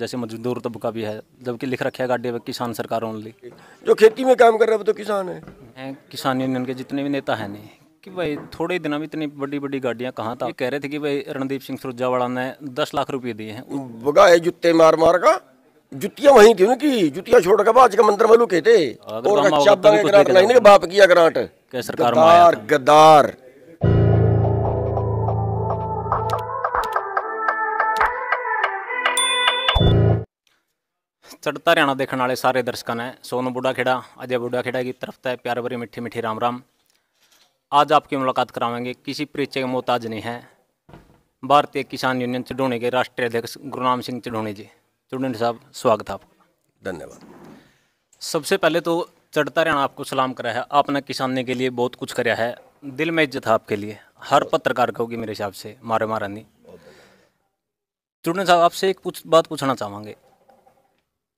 जैसे मजदूर तबका भी है जबकि लिख रखे गाड्डे पर किसान सरकार ओनली जो खेती में काम कर रहे हैं वो तो किसान है किसान यूनियन के जितने भी नेता हैं नहीं कि भाई थोड़े दिनों में इतनी बड़ी बड़ी गाड़ियां कहाँ था कह रहे थे कि भाई रणदीप सिंह सुरजावाड़ा ने दस लाख रुपए दिए हैं बगाए जूते मार मार का जुतियां वहीं थी उनकी जुतियां छोड़ के बाद के मंत्र में लुके थे अच्छा बाप किया ग्रांट गद्दार गदार चढ़ता हरियाणा देखने वाले सारे दर्शकों ने सोनू बुढ़ा खेड़ा अजय बुढ़ा खेड़ा की तरफ है प्यार भरी मिठी मिठी राम राम आज आपकी मुलाकात करावेंगे किसी परिचय के मोहताज नहीं है भारतीय किसान यूनियन चढ़ोनी के राष्ट्रीय अध्यक्ष गुरु नाम सिंह चढ़ोनी जी चढ़ोने साहब स्वागत है आपका धन्यवाद सबसे पहले तो चढ़ता हरियाणा आपको सलाम करा है आपने किसानी के लिए बहुत कुछ कराया है दिल में इज्जत है आपके लिए हर पत्रकार को मेरे हिसाब से मारे मारा नहीं साहब आपसे एक बात पूछना चाहेंगे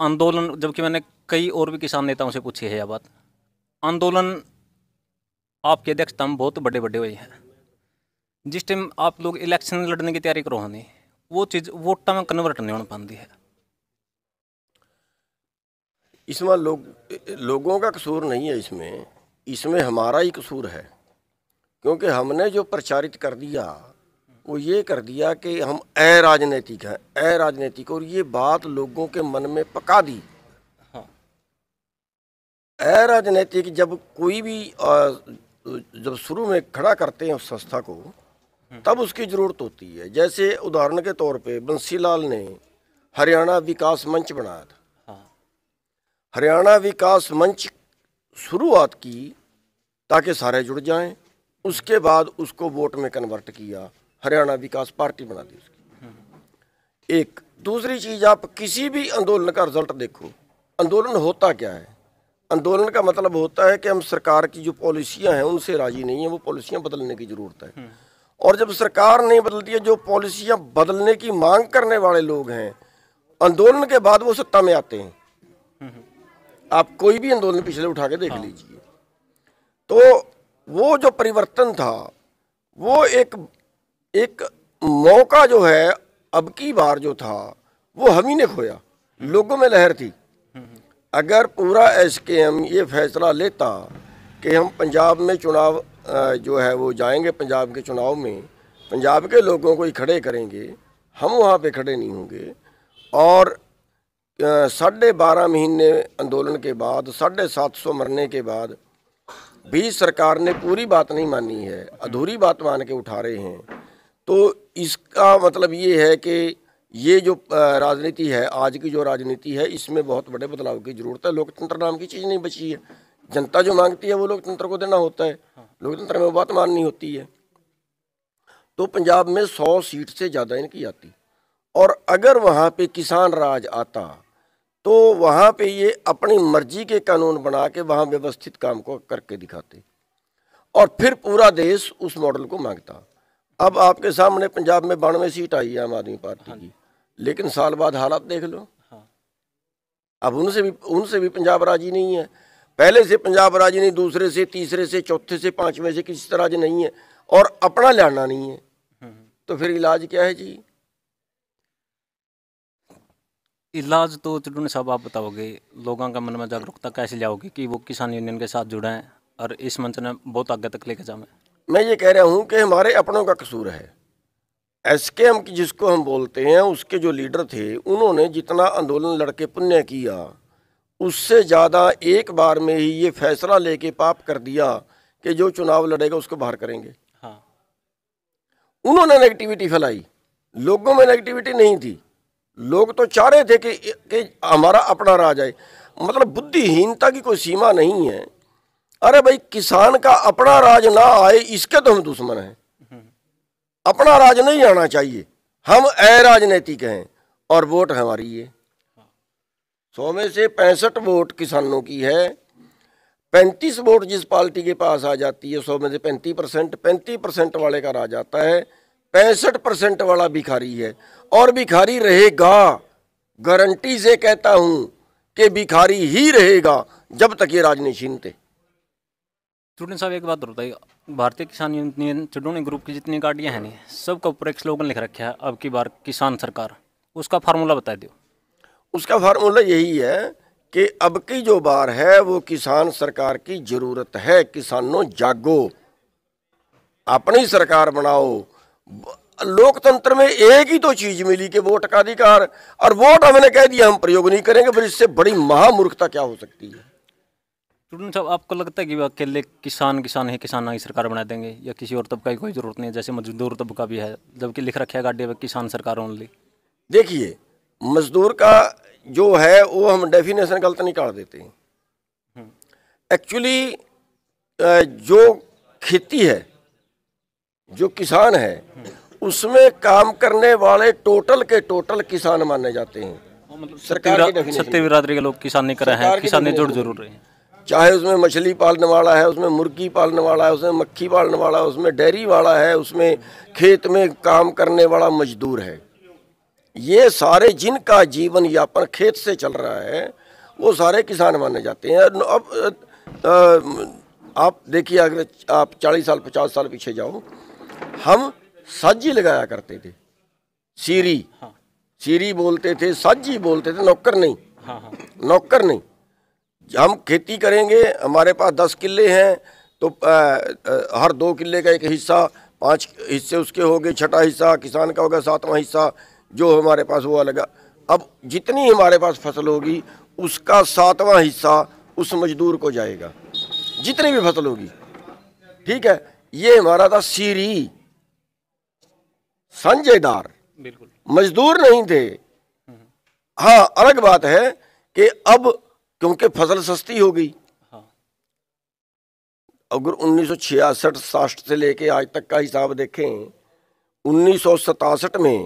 आंदोलन जबकि मैंने कई और भी किसान नेताओं से पूछी है यह बात आंदोलन आपके अध्यक्षता में बहुत बड़े बड़े हुए हैं जिस टाइम आप लोग इलेक्शन लड़ने की तैयारी करो वो चीज़ वोटा में कन्वर्ट नहीं होने पाती है इसमें लोग लोगों का कसूर नहीं है इसमें इसमें हमारा ही कसूर है क्योंकि हमने जो प्रचारित कर दिया वो ये कर दिया कि हम अराजनैतिक हैं अराजनैतिक और ये बात लोगों के मन में पका दी हाँ। अराजनैतिक जब कोई भी जब शुरू में खड़ा करते हैं उस संस्था को हम्म। तब उसकी ज़रूरत होती है जैसे उदाहरण के तौर पे बंसीलाल ने हरियाणा विकास मंच बनाया था हाँ। हरियाणा विकास मंच शुरुआत की ताकि सारे जुड़ जाएं उसके बाद उसको वोट में कन्वर्ट किया हरियाणा विकास पार्टी बना दी उसकी एक दूसरी चीज़ आप किसी भी आंदोलन का रिजल्ट देखो आंदोलन होता क्या है आंदोलन का मतलब होता है कि हम सरकार की जो पॉलिसियां हैं उनसे राजी नहीं है वो पॉलिसियां बदलने की ज़रूरत है हम्म। और जब सरकार नहीं बदलती है जो पॉलिसियां बदलने की मांग करने वाले लोग हैं आंदोलन के बाद वो सत्ता में आते हैं हम्म। आप कोई भी आंदोलन पिछले उठा के देख हाँ। लीजिए तो वो जो परिवर्तन था वो एक एक मौका जो है अब की बार जो था वो हम ही ने खोया लोगों में लहर थी अगर पूरा एस के एम ये फैसला लेता कि हम पंजाब में चुनाव जो है वो जाएंगे पंजाब के चुनाव में पंजाब के लोगों को ही खड़े करेंगे हम वहाँ पे खड़े नहीं होंगे और साढ़े बारह महीने आंदोलन के बाद साढ़े सात सौ मरने के बाद भी सरकार ने पूरी बात नहीं मानी है अधूरी बात मान के उठा रहे हैं तो इसका मतलब ये है कि ये जो राजनीति है आज की जो राजनीति है इसमें बहुत बड़े बदलाव की ज़रूरत है लोकतंत्र नाम की चीज़ नहीं बची है जनता जो मांगती है वो लोकतंत्र को देना होता है हाँ। लोकतंत्र में बात माननी होती है तो पंजाब में सौ सीट से ज़्यादा इनकी आती और अगर वहाँ पे किसान राज आता तो वहाँ पे ये अपनी मर्जी के कानून बना के वहाँ व्यवस्थित काम को करके दिखाते और फिर पूरा देश उस मॉडल को मांगता अब आपके सामने पंजाब में बानवे सीट आई है आम आदमी पार्टी हाँ की लेकिन साल बाद हालात देख लो हाँ। अब उनसे भी उनसे भी पंजाब राजी नहीं है पहले से पंजाब राजी नहीं दूसरे से तीसरे से चौथे से पांचवें से किसी तरह जी नहीं है और अपना लड़ना नहीं है हम्म, हम्म। तो फिर इलाज क्या है जी इलाज तो चुटन साहब आप बताओगे लोगों का मन में जागरूकता कैसे जाओगे कि वो किसान यूनियन के साथ जुड़े हैं और इस मंच ने बहुत आगे तक लेके जाए मैं ये कह रहा हूँ कि हमारे अपनों का कसूर है एस के एम की जिसको हम बोलते हैं उसके जो लीडर थे उन्होंने जितना आंदोलन लड़के पुण्य किया उससे ज़्यादा एक बार में ही ये फैसला लेके पाप कर दिया कि जो चुनाव लड़ेगा उसको बाहर करेंगे हाँ। उन्होंने नेगेटिविटी फैलाई लोगों में नेगेटिविटी नहीं थी लोग तो चाह रहे थे कि, कि हमारा अपना राज आए मतलब बुद्धिहीनता की कोई सीमा नहीं है अरे भाई किसान का अपना राज ना आए इसके तो हम दुश्मन हैं अपना राज नहीं आना चाहिए हम अराजनैतिक हैं और वोट हमारी है सौ में से पैंसठ वोट किसानों की है पैंतीस वोट जिस पार्टी के पास आ जाती है सौ में से पैंतीस परसेंट पैंतीस परसेंट वाले का राज आता है पैंसठ परसेंट वाला भिखारी है और भिखारी रहेगा गारंटी से कहता हूं कि भिखारी ही रहेगा जब तक ये राज नहीं छीनते स्टूडेंट साहब एक बात बताइए भारतीय किसान यूनियन चटोनी ग्रुप की जितनी गाड़ियाँ हैं नहीं ऊपर एक स्लोगन लिख रखा है अब की बार किसान सरकार उसका फार्मूला बता दो उसका फार्मूला यही है कि अब की जो बार है वो किसान सरकार की ज़रूरत है किसानों जागो अपनी सरकार बनाओ लोकतंत्र में एक ही तो चीज़ मिली कि वोट का अधिकार और वोट हमने कह दिया हम प्रयोग नहीं करेंगे फिर इससे बड़ी महामूर्खता क्या हो सकती है स्टूडेंट तो साहब मतलब आपको लगता है कि अकेले किसान किसान है किसान ही सरकार बना देंगे या किसी और तबका की कोई ज़रूरत नहीं है जैसे मजदूर तबका भी है जबकि लिख रखे गाड़ी पर किसान सरकार ओनली देखिए मजदूर का जो है वो हम डेफिनेशन गलत निकाल देते हैं हम्म। एक्चुअली जो खेती है जो किसान है हम्म। उसमें काम करने वाले टोटल के टोटल किसान माने जाते हैं मतलब सरकार सत्य बिरादरी के लोग किसान नहीं रहे हैं किसान जुड़ जोड़ जरूर रहे हैं चाहे उसमें मछली पालने वाला है उसमें मुर्गी पालने वाला है उसमें मक्खी पालने वाला है उसमें डेयरी वाला है उसमें खेत में काम करने वाला मजदूर है ये सारे जिनका जीवन यापन खेत से चल रहा है वो सारे किसान माने जाते हैं अब आप देखिए अगर आप चालीस साल पचास साल पीछे जाओ हम साजी लगाया करते थे सीरी हाँ। सीरी बोलते थे साजी बोलते थे नौकर नहीं हाँ हाँ। नौकर नहीं हम खेती करेंगे हमारे पास दस किले हैं तो आ, आ, हर दो किले का एक हिस्सा पांच हिस्से उसके हो गए छठा हिस्सा किसान का होगा सातवां हिस्सा जो हमारे पास वो अलग अब जितनी हमारे पास फसल होगी उसका सातवां हिस्सा उस मजदूर को जाएगा जितनी भी फसल होगी ठीक है ये हमारा था सीरी संजयदार बिल्कुल मजदूर नहीं थे हाँ अलग बात है कि अब क्योंकि फसल सस्ती हो गई हाँ। अगर उन्नीस सौ छियासठ साठ से लेके आज तक का हिसाब देखें उन्नीस सौ सतासठ में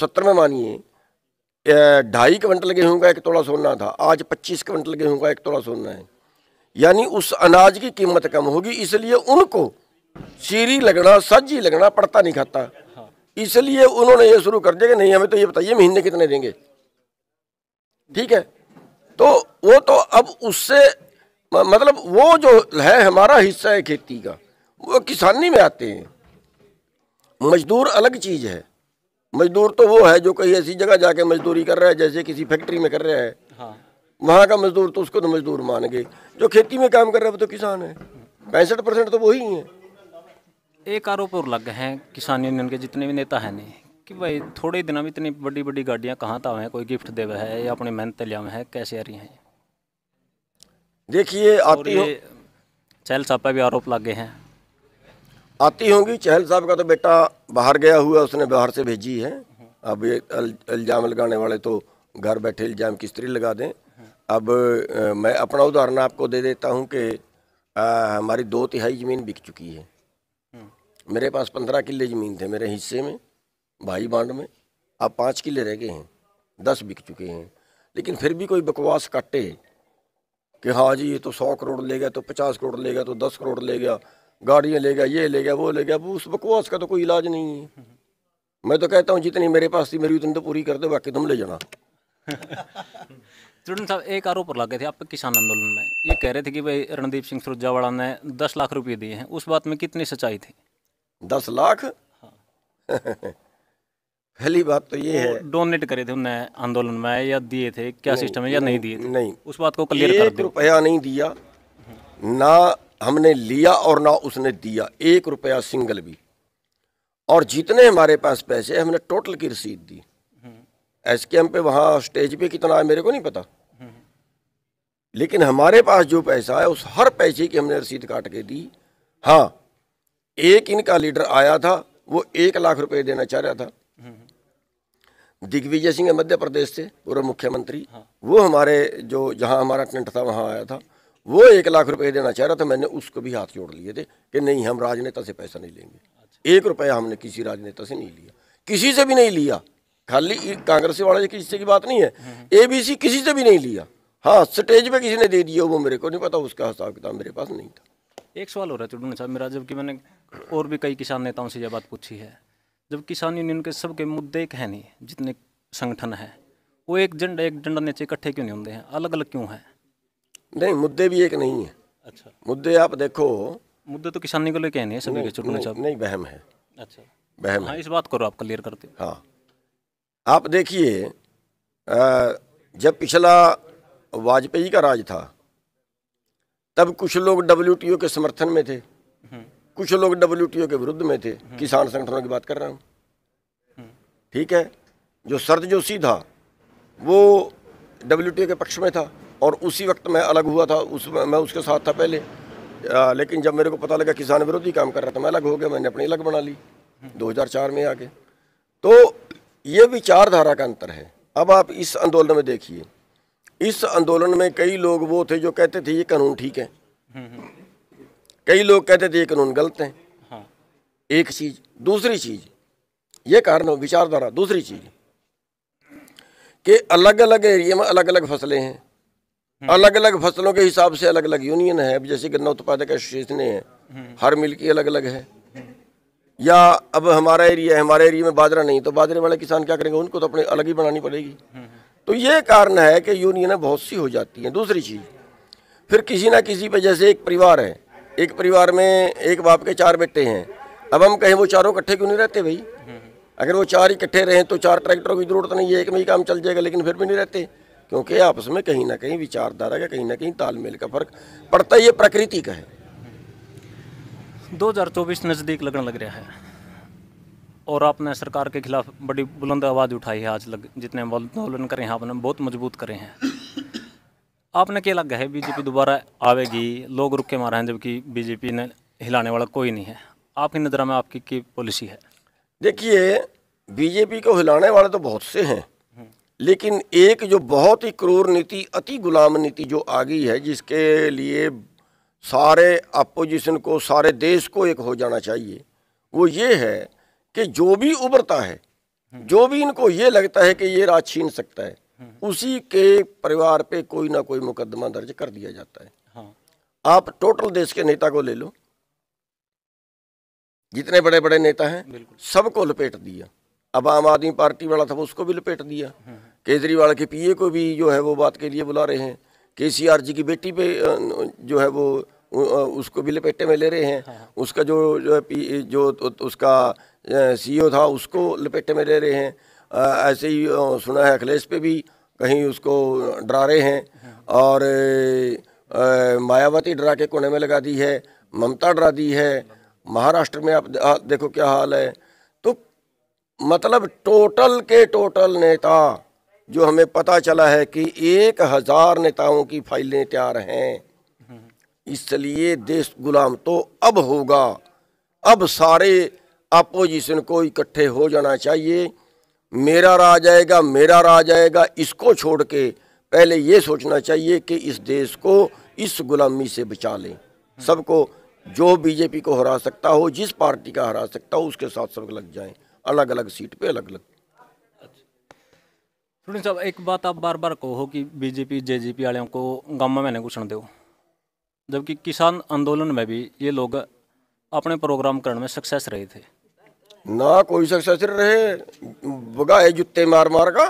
सत्तर में मानिए ढाई क्विंटल गेहूँ का एक तोड़ा सोना था आज पच्चीस क्विंटल गेहूँ का एक तोड़ा सोना है यानी उस अनाज की कीमत कम होगी इसलिए उनको सीरी लगना सज्जी लगना पड़ता नहीं खाता हाँ। इसलिए उन्होंने ये शुरू कर दिया कि नहीं हमें तो ये बताइए महीने कितने देंगे ठीक है तो वो तो अब उससे मतलब वो जो है हमारा हिस्सा है खेती का वो किसानी में आते हैं मजदूर अलग चीज़ है मजदूर तो वो है जो कहीं ऐसी जगह जाके मजदूरी कर रहा है जैसे किसी फैक्ट्री में कर रहा है हाँ। वहाँ का मजदूर तो उसको तो मजदूर मानेंगे जो खेती में काम कर रहा है वो तो किसान है पैंसठ परसेंट तो वही है एक आरोप और लग है किसान यूनियन के जितने भी नेता हैं नहीं कि भाई थोड़े दिनों में इतनी बड़ी बड़ी गाड़ियाँ कहाँ तो हैं कोई गिफ्ट देवे है या अपनी मेहनत लिया है कैसे आ रही हैं देखिए आती हो चहल साहब पर भी आरोप लगे हैं आती होंगी चहल साहब का तो बेटा बाहर गया हुआ उसने बाहर से भेजी है अब ये इल्ज़ाम लगाने वाले तो घर बैठे इल्ज़ाम की स्त्री लगा दें अब मैं अपना उदाहरण आपको दे देता हूँ कि हमारी दो तिहाई ज़मीन बिक चुकी है हम्म। मेरे पास पंद्रह किले ज़मीन थे मेरे हिस्से में भाई बांड में आप पाँच किले रह गए हैं दस बिक चुके हैं लेकिन फिर भी कोई बकवास काटे कि हाँ जी ये तो सौ करोड़ ले गया तो पचास करोड़ ले गया तो दस करोड़ ले गया गाड़ियाँ ले गया ये ले गया वो ले गया वो उस बकवास का तो कोई इलाज नहीं है मैं तो कहता हूँ जितनी मेरे पास थी मेरी उतनी तो पूरी कर दो बाकी तुम ले जाना स्टूडेंट साहब एक आरोप पर लगे थे आप किसान आंदोलन में ये कह रहे थे कि भाई रणदीप सिंह सुरजावाड़ा ने दस लाख रुपये दिए हैं उस बात में कितनी सच्चाई थी दस लाख हाँ। पहली बात तो ये है डोनेट करे थे उन्हें आंदोलन में या दिए थे क्या सिस्टम है या नहीं दिए नहीं उस बात को क्लियर कर दो रुपया नहीं दिया ना हमने लिया और ना उसने दिया एक रुपया सिंगल भी और जितने हमारे पास पैसे हमने टोटल की रसीद दी एस के एम पे वहाँ स्टेज पे कितना है मेरे को नहीं पता लेकिन हमारे पास जो पैसा है उस हर पैसे की हमने रसीद काट के दी हाँ एक इनका लीडर आया था वो एक लाख रुपए देना चाह रहा था दिग्विजय सिंह है मध्य प्रदेश से पूर्व मुख्यमंत्री हाँ। वो हमारे जो जहाँ हमारा टेंट था वहाँ आया था वो एक लाख रुपए देना चाह रहा था मैंने उसको भी हाथ जोड़ लिए थे कि नहीं हम राजनेता से पैसा नहीं लेंगे अच्छा। एक रुपया हमने किसी राजनेता से नहीं लिया किसी से भी नहीं लिया खाली कांग्रेस वाले किसी की बात नहीं है ए हम्म, हम्म। किसी से भी नहीं लिया हाँ स्टेज पर किसी ने दे दिया वो मेरे को नहीं पता उसका हिसाब किताब मेरे पास नहीं था एक सवाल हो रहा है साहब मेरा जबकि मैंने और भी कई किसान नेताओं से यह बात पूछी है जब किसान यूनियन के सबके मुद्दे एक है नहीं जितने संगठन है वो एक झंड एक डंडा नीचे इकट्ठे क्यों नहीं होते हैं अलग अलग क्यों है नहीं मुद्दे भी एक नहीं है अच्छा मुद्दे आप देखो मुद्दे तो किसानी को लेके है नहीं सभी के चुटने नहीं, नहीं बहम है अच्छा बहम हाँ, इस बात करो आप क्लियर करते हाँ आप देखिए जब पिछला वाजपेयी का राज था तब कुछ लोग डब्ल्यूटीओ के समर्थन में थे हम्म। कुछ लोग डब्ल्यू के विरुद्ध में थे हम्म। किसान संगठनों की बात कर रहा हूँ हम्म। ठीक है जो सरद जोशी था वो डब्ल्यू के पक्ष में था और उसी वक्त मैं अलग हुआ था उस मैं उसके साथ था पहले आ, लेकिन जब मेरे को पता लगा किसान विरोधी काम कर रहा था मैं अलग हो गया मैंने अपनी अलग बना ली 2004 हम्म। में आके तो ये विचारधारा का अंतर है अब आप इस आंदोलन में देखिए इस आंदोलन में कई लोग वो थे जो कहते थे ये कानून ठीक है कई लोग कहते थे ये कानून गलत हैं हाँ। एक चीज दूसरी चीज ये कारण विचारधारा दूसरी चीज कि अलग अलग एरिया में अलग अलग फसलें हैं हम्म। अलग अलग फसलों के हिसाब से अलग अलग यूनियन है अब जैसे गन्ना उत्पादक एसोसिएशन है हम्म। हर मिल की अलग अलग है हम्म। या अब हमारा एरिया है हमारे एरिया में बाजरा नहीं तो बाजरे वाले किसान क्या करेंगे उनको तो अपने अलग ही बनानी पड़ेगी तो ये कारण है कि यूनियन बहुत सी हो जाती हैं दूसरी चीज़ फिर किसी ना किसी पे जैसे एक परिवार है एक परिवार में एक बाप के चार बेटे हैं अब हम कहें वो चारों इकट्ठे क्यों नहीं रहते भाई अगर वो चार इकट्ठे रहें तो चार ट्रैक्टरों की जरूरत नहीं है एक में ही काम चल जाएगा लेकिन फिर भी नहीं रहते क्योंकि आपस में कहीं ना कहीं विचारधारा का कहीं ना कहीं तालमेल का फर्क पड़ता ही ये प्रकृति का है दो नज़दीक लगन लग रहा है और आपने सरकार के खिलाफ बड़ी बुलंद आवाज़ उठाई है आज लग जितने आंदोलन करें हैं आपने बहुत मजबूत करे हैं आपने क्या लगा है बीजेपी दोबारा आवेगी लोग रुक के मारे हैं जबकि बीजेपी ने हिलाने वाला कोई नहीं है आपकी नज़र में आपकी की पॉलिसी है देखिए बीजेपी को हिलाने वाले तो बहुत से हैं लेकिन एक जो बहुत ही क्रूर नीति अति गुलाम नीति जो आ गई है जिसके लिए सारे अपोजिशन को सारे देश को एक हो जाना चाहिए वो ये है कि जो भी उभरता है जो भी इनको ये लगता है कि ये राज छीन सकता है उसी के परिवार पे कोई ना कोई मुकदमा दर्ज कर दिया जाता है हाँ। आप टोटल देश के नेता को ले लो जितने बड़े बड़े नेता हैं सबको लपेट दिया अब आम आदमी पार्टी वाला था उसको भी लपेट दिया हाँ। केजरीवाल के पीए को भी जो है वो बात के लिए बुला रहे हैं केसीआर जी की बेटी पे जो है वो उसको भी लपेटे में ले रहे हैं हाँ। उसका जो जो, जो तो, तो उसका सीईओ था उसको लपेटे में ले रहे हैं ऐसे ही सुना है अखिलेश पे भी कहीं उसको डरा रहे हैं और मायावती डरा के कोने में लगा दी है ममता डरा दी है महाराष्ट्र में आप देखो क्या हाल है तो मतलब टोटल के टोटल नेता जो हमें पता चला है कि एक हज़ार नेताओं की फाइलें तैयार हैं इसलिए देश गुलाम तो अब होगा अब सारे अपोजिशन को इकट्ठे हो जाना चाहिए मेरा राज आएगा मेरा राज आएगा इसको छोड़ के पहले ये सोचना चाहिए कि इस देश को इस गुलामी से बचा लें सबको जो बीजेपी को हरा सकता हो जिस पार्टी का हरा सकता हो उसके साथ सब लग जाएं अलग अलग सीट पे अलग अलग सुनील साहब एक बात आप बार बार कहो कि बीजेपी जे पी वालों को गम में नहीं घुसन दो जबकि किसान आंदोलन में भी ये लोग अपने प्रोग्राम करने में सक्सेस रहे थे ना कोई सक्सेस रहे बगाए जुत्ते मार मार का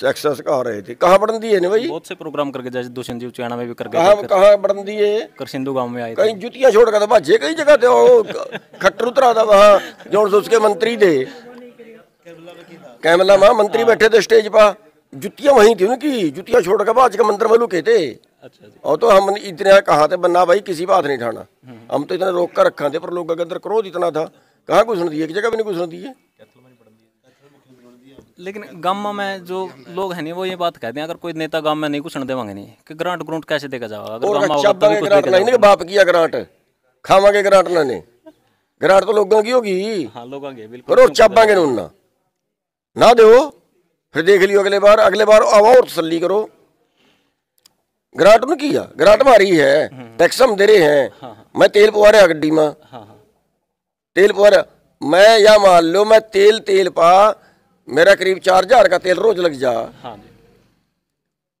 सक्सेस कहा रहे थे कहाँ बढ़न दिए भाई बहुत से प्रोग्राम करके जैसे दुष्यंत जी उचाना में भी करके कहाँ कहाँ बढ़न दिए करसिंधु गांव में आए कहीं जुतियां छोड़ कर भाजे कई जगह थे खट्टर उतरा था वहाँ जो उसके मंत्री थे कैमला वहाँ मंत्री हाँ। बैठे थे स्टेज पर जुतियां वहीं थी उनकी जुतियां छोड़ कर आज के मंत्र में लुके थे अच्छा और तो हम इतने कहा थे बन्ना भाई किसी बात नहीं ठाना हम्म। हम तो इतना रोक कर रखा थे पर लोग गदर क्रोध इतना था कहाँ घुसन दिए एक जगह भी नहीं घुसन दिए लेकिन गाँव में जो लोग हैं वो ये बात कहते हैं अगर कोई नेता गाँव में नहीं घुसन देवांगे नहीं कि ग्रांट ग्रांट कैसे देगा जाओ अगर अच्छा ग्रांट नहीं बाप किया ग्रांट खावांगे ग्रांट ना ने ग्रांट तो लोगों की होगी हाँ लोगों की ना ना दो फिर देख लियो अगले बार अगले बार आवा और तसली करो ग्रांट में तो किया ग्रांट मारी है हम्म। टैक्स हम दे रहे हैं हाँ, हाँ। मैं तेल पवा रहा गड्डी में हाँ, तेल पर मैं या मान लो मैं तेल तेल पा मेरा करीब चार हजार का तेल रोज लग जा हाँ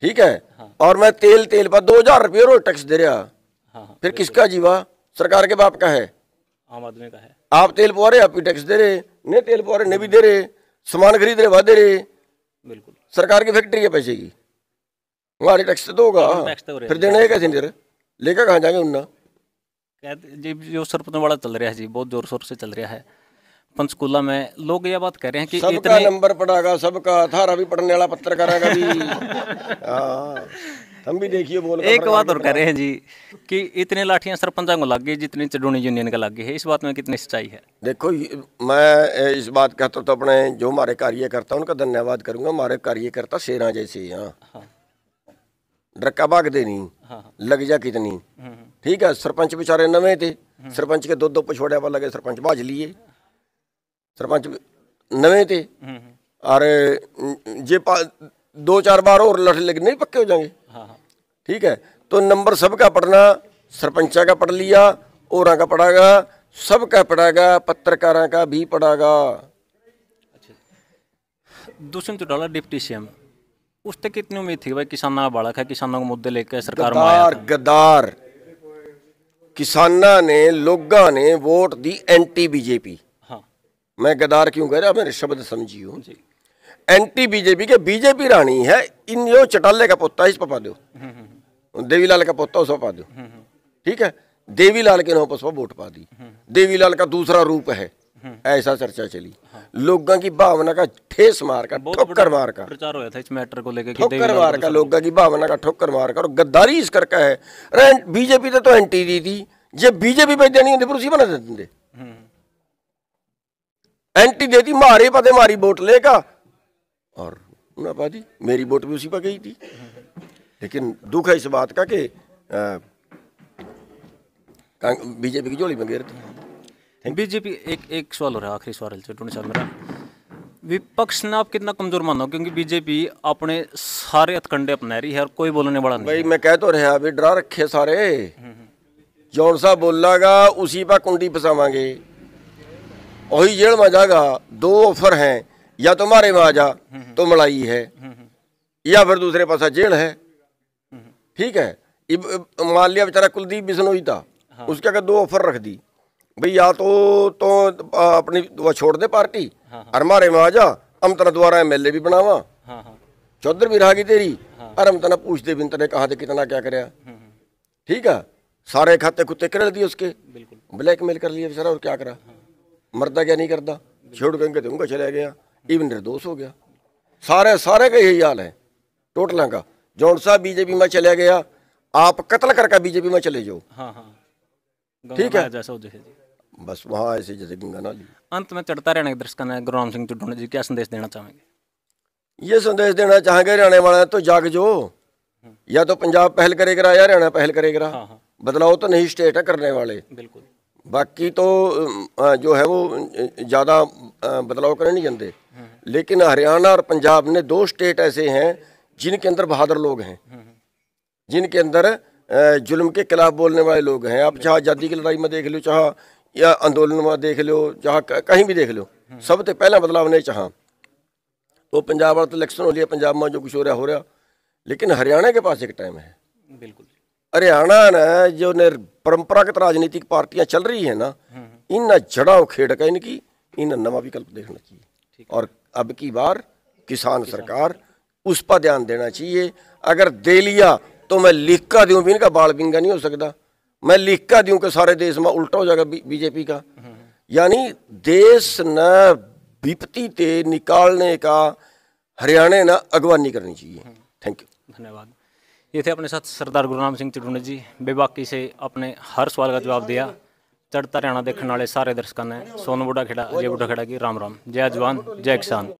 ठीक है हाँ। और मैं तेल तेल पा दो हजार रुपये रोज टैक्स दे रहा हाँ, हाँ, फिर किसका जीवा सरकार के बाप का है आम आदमी का है आप तेल पवा रहे आप भी टैक्स दे रहे नहीं तेल पवा रहे नहीं भी दे रहे सामान खरीद रहे वह दे रहे बिल्कुल सरकार की फैक्ट्री है पैसे की हमारे टैक्स तो होगा फिर देना है कैसे लेकर कहाँ जाएंगे उन्ना जी जो सरपंचवाड़ा चल रहा है जी बहुत जोर शोर से चल रहा है पंचकूला में लोग यह बात कह रहे हैं कि सबका नंबर पड़ागा सबका थारा भी पढ़ने वाला पत्रकार भी आ, हम भी देखिए बोल एक बात और कह रहे हैं जी कि इतने लाठियां सरपंचा को लग गई जितनी चडूनी यूनियन का लग गई है इस बात में कितनी सच्चाई है देखो मैं इस बात का तो, तो अपने जो हमारे कार्यकर्ता उनका धन्यवाद करूंगा हमारे कार्यकर्ता शेरा जैसे यहाँ ਡਰਕਾ ਭਾਗਦੇ ਨਹੀਂ ਲੱਗ ਜਾ ਕਿਤਨੀ ਠੀਕ ਹੈ ਸਰਪੰਚ ਵਿਚਾਰੇ ਨਵੇਂ ਤੇ ਸਰਪੰਚ ਕੇ ਦੋ ਦੋ ਪਛੋੜਿਆ ਪਾ ਲਗੇ ਸਰਪੰਚ ਭਾਜ ਲਈਏ सरपंच नवे थे अरे हम्म। हम्म, हम्म। जे दो चार बार और लठ लग नहीं पक्के हो जाएंगे हाँ, हाँ। ठीक है तो नंबर का पढ़ना सरपंचा का पढ़ लिया और का पढ़ागा का पढ़ागा पत्रकारा का भी पढ़ागा अच्छा। दुष्यंत तो डॉलर डिप्टी सीएम उससे कितनी उम्मीद थी भाई किसानों का बाढ़ है किसानों के मुद्दे लेकर सरकार गदार गदार किसानों ने लोगों ने वोट दी एंटी बीजेपी हाँ मैं गदार क्यों कह रहा मेरे शब्द समझी हूँ एंटी बीजेपी के बीजेपी रानी है इन यो चटाले का पोता इस पपा दो हम्म, हम्म, हम्म। देवीलाल का पोता उस पपा दो ठीक है देवीलाल के नाम पर वोट पा दी देवीलाल का दूसरा रूप है ऐसा चर्चा चली लोगों की भावना का ठेस मार का ठोकर मार का प्रचार होया था इस मैटर को लेकर ठोकर मार का लोगों की भावना का ठोकर मार का और गद्दारी इस करका है बीजेपी तो एंटी दी थी जब बीजेपी पे देनी होती उसी बना देते एंटी देती मारे पते मारी वोट लेगा और उन्हें मेरी वोट भी उसी पर गई थी लेकिन दुख है इस बात का कि बीजेपी की झोली में गिर थी बीजेपी एक एक सवाल हो रहा है आखिरी सवाल टूनी साहब मेरा विपक्ष ने आप कितना कमजोर मानो क्योंकि बीजेपी अपने सारे हथकंडे अपना रही है और कोई बोलने वाला नहीं भाई मैं कह तो रहा अभी डरा रखे सारे हम्म, हम्म। जौन सा बोलागा उसी पर कुंडी फंसावागे वही जेल में जागा दो ऑफर हैं या तुम्हारे तो मारे में आ जा तो मलाई है हम्म, या फिर दूसरे पास जेल है ठीक है मान लिया बेचारा कुलदीप बिश्नोई था हाँ। उसके अगर दो ऑफर रख दी भाई या तो तो अपनी छोड़ दे पार्टी हाँ, हाँ। और मारे में आ हम तेरा दोबारा एम भी बनावा हाँ, चौधरी भी रहा तेरी और हम तना पूछते भी तेने कहा थे कितना क्या कराया हम्म, हम्म। ठीक है सारे खाते कुत्ते कर दिए उसके ब्लैकमेल कर लिए बेचारा और क्या करा मरदा क्या नहीं करता छोड़ गंगे दूंगा तो चला गया इवन निर्दोष हो गया सारे सारे का यही हाल है टोटला का जौन साहब बीजेपी में चला गया आप कत्ल करके बीजेपी में चले जाओ ठीक है बस वहाँ ऐसे जैसे गंगाना जी अंत में चढ़ता रहने के दर्शकों ने गुरु राम सिंह चुडो जी क्या संदेश देना चाहेंगे ये संदेश देना चाहेंगे हरियाणा वाले तो जाग जो हम्म। या तो पंजाब पहल करेगा या हरियाणा पहल करेगा हाँ हाँ। बदलाव तो नहीं स्टेट है करने वाले बिल्कुल बाकी तो जो है वो ज़्यादा बदलाव करने नहीं जानते हम्म, हम्म। लेकिन हरियाणा और पंजाब ने दो स्टेट ऐसे हैं जिनके अंदर बहादुर लोग हैं जिनके अंदर जुल्म के खिलाफ बोलने वाले लोग हैं आप चाहे आज़ादी की लड़ाई में देख लो चाहे या अंदोलन ਮਾ ਦੇਖ ਲਿਓ ਜਾਂ ਕਹੀਂ ਵੀ ਦੇਖ ਲਿਓ ਸਭ ਤੋਂ ਪਹਿਲਾਂ ਬਦਲਾਵ ਨੇ तो पंजाब वाले तो इलेक्शन हो लिया पंजाब में जो कुछ हो रहा हो रहा लेकिन हरियाणा के पास एक टाइम है बिल्कुल हरियाणा ने जो ने परंपरागत राजनीतिक पार्टियां चल रही है ना हम्म, हम्म। इन जड़ाव खेड़ का इनकी इन नवा विकल्प देखना चाहिए और अब की बार किसान, किसान सरकार उस पर ध्यान देना चाहिए अगर दे लिया तो मैं लिख का दूँ भी इनका बाल बिंगा नहीं हो सकता मैं लिख कर दूं कि सारे देश में उल्टा हो जाएगा बीजेपी का यानी देश ने विपत्ति ते निकालने का हरियाणा ने अगवानी करनी चाहिए थैंक यू धन्यवाद ये थे अपने साथ सरदार गुरु गुरुनाम सिंह चटूना जी बेबाकी से अपने हर सवाल का जवाब दिया चढ़ता हरियाणा देखने वाले सारे दर्शकों ने सोन बूढ़ा खेड़ा अजय बूढ़ा खेड़ा की राम राम जय जवान जय किसान